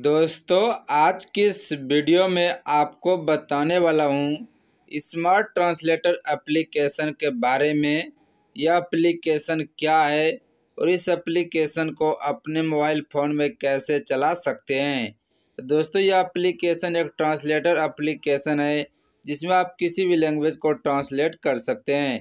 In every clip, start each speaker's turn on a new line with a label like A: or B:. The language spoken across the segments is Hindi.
A: दोस्तों आज की इस वीडियो में आपको बताने वाला हूँ स्मार्ट ट्रांसलेटर एप्लीकेशन के बारे में यह एप्लीकेशन क्या है और इस एप्लीकेशन को अपने मोबाइल फ़ोन में कैसे चला सकते हैं तो दोस्तों यह एप्लीकेशन एक ट्रांसलेटर एप्लीकेशन है जिसमें आप किसी भी लैंग्वेज को ट्रांसलेट कर सकते हैं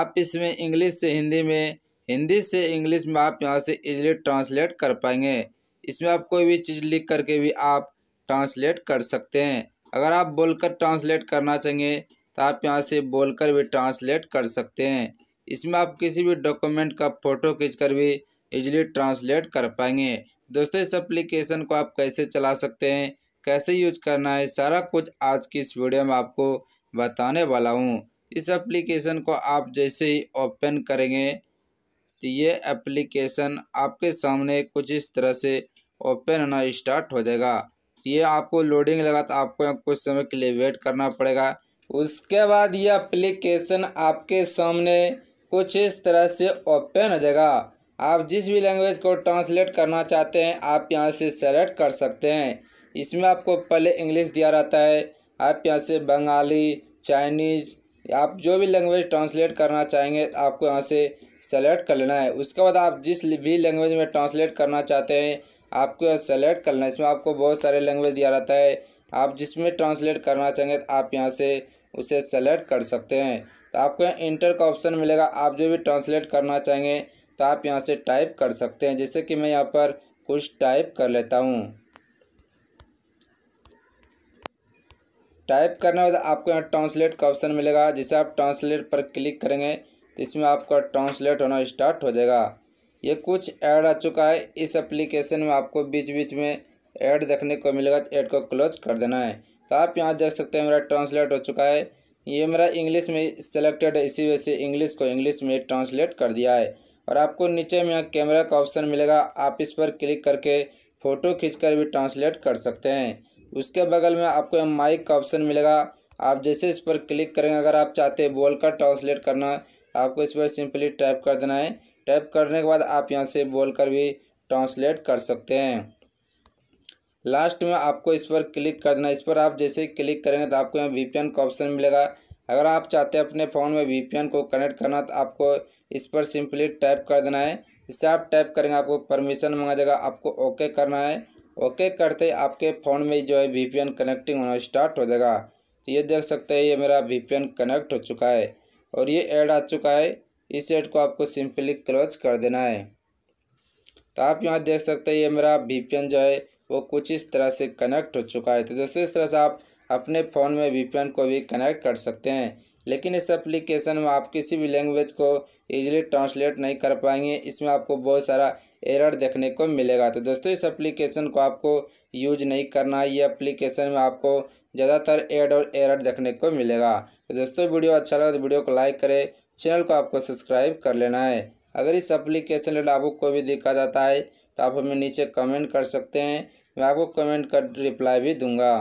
A: आप इसमें इंग्लिश से हिंदी में हिंदी से इंग्लिश में आप यहाँ से इजली ट्रांसलेट कर पाएंगे इसमें आप कोई भी चीज़ लिख करके भी आप ट्रांसलेट कर सकते हैं अगर आप बोलकर ट्रांसलेट करना चाहेंगे तो आप यहाँ से बोलकर भी ट्रांसलेट कर सकते हैं इसमें आप किसी भी डॉक्यूमेंट का फ़ोटो कर भी इजिली ट्रांसलेट कर पाएंगे दोस्तों इस एप्लीकेशन को आप कैसे चला सकते हैं कैसे यूज करना है सारा कुछ आज की इस वीडियो में आपको बताने वाला हूँ इस एप्लीकेशन को आप जैसे ही ओपन करेंगे तो ये एप्लीकेशन आपके सामने कुछ इस तरह से ओपन होना स्टार्ट हो जाएगा तो ये आपको लोडिंग लगा तो आपको कुछ समय के लिए वेट करना पड़ेगा उसके बाद ये अप्लीकेशन आपके सामने कुछ इस तरह से ओपन हो जाएगा आप जिस भी लैंग्वेज को ट्रांसलेट करना चाहते हैं आप यहाँ से सेलेक्ट कर सकते हैं इसमें आपको पहले इंग्लिश दिया रहता है आप यहाँ से बंगाली चाइनीज़ आप जो भी लैंग्वेज ट्रांसलेट करना चाहेंगे आपको यहाँ से सेलेक्ट कर लेना है उसके बाद आप जिस भी लैंग्वेज में ट्रांसलेट करना चाहते हैं आपको सेलेक्ट करना है इसमें आपको बहुत सारे लैंग्वेज दिया रहता है आप जिसमें ट्रांसलेट करना चाहेंगे तो आप यहाँ से उसे सेलेक्ट कर सकते हैं तो आपको यहाँ इंटर का ऑप्शन मिलेगा आप जो भी ट्रांसलेट करना चाहेंगे तो आप यहाँ से टाइप कर सकते हैं जैसे कि मैं यहाँ पर कुछ टाइप कर लेता हूँ टाइप करने बाद आपको यहाँ ट्रांसलेट का ऑप्शन मिलेगा जिसे आप ट्रांसलेट पर क्लिक करेंगे तो इसमें आपका ट्रांसलेट होना स्टार्ट हो जाएगा ये कुछ ऐड आ चुका है इस एप्लीकेशन में आपको बीच बीच में ऐड देखने को मिलेगा तो ऐड को क्लोज कर देना है तो आप यहाँ देख सकते हैं मेरा ट्रांसलेट हो चुका है ये मेरा इंग्लिश में सेलेक्टेड है इसी वजह से इंग्लिश को इंग्लिश में ट्रांसलेट कर दिया है और आपको नीचे में यहाँ कैमरा का ऑप्शन मिलेगा आप इस पर क्लिक करके फ़ोटो खींच कर भी ट्रांसलेट कर सकते हैं उसके बगल में आपको माइक का ऑप्शन मिलेगा आप जैसे इस पर क्लिक करेंगे अगर आप चाहते हैं बोल कर ट्रांसलेट करना आपको इस पर सिंपली टाइप कर देना है टैप करने के बाद आप यहाँ से बोल कर भी ट्रांसलेट कर सकते हैं लास्ट में आपको इस पर क्लिक कर देना इस पर आप जैसे क्लिक करेंगे तो आपको यहाँ वी का ऑप्शन मिलेगा अगर आप चाहते हैं अपने फ़ोन में वी को कनेक्ट करना तो आपको इस पर सिंपली टाइप कर देना है इससे आप टाइप करेंगे आपको परमिशन मांगा जाएगा आपको ओके करना है ओके करते ही आपके फ़ोन में जो है वी कनेक्टिंग होना स्टार्ट हो जाएगा तो ये देख सकते हैं ये मेरा वी कनेक्ट हो चुका है और ये एड आ चुका है इस सेट को आपको सिंपली क्लोज कर देना है तो आप यहाँ देख सकते हैं ये मेरा वी जो है वो कुछ इस तरह से कनेक्ट हो चुका है तो दोस्तों इस तरह से आप अपने फ़ोन में वी को भी कनेक्ट कर सकते हैं लेकिन इस एप्लीकेशन में आप किसी भी लैंग्वेज को ईजिली ट्रांसलेट नहीं कर पाएंगे इसमें आपको बहुत सारा एरर देखने को मिलेगा तो दोस्तों इस एप्लीकेशन को आपको यूज नहीं करना है ये एप्लीकेशन में आपको ज़्यादातर एड और एरर देखने को मिलेगा तो दोस्तों वीडियो अच्छा लगा तो वीडियो को लाइक करें चैनल को आपको सब्सक्राइब कर लेना है अगर इस एप्लीकेशन रिलेटेड आपको कोई भी दिक्कत आता है तो आप हमें नीचे कमेंट कर सकते हैं मैं आपको कमेंट कर रिप्लाई भी दूंगा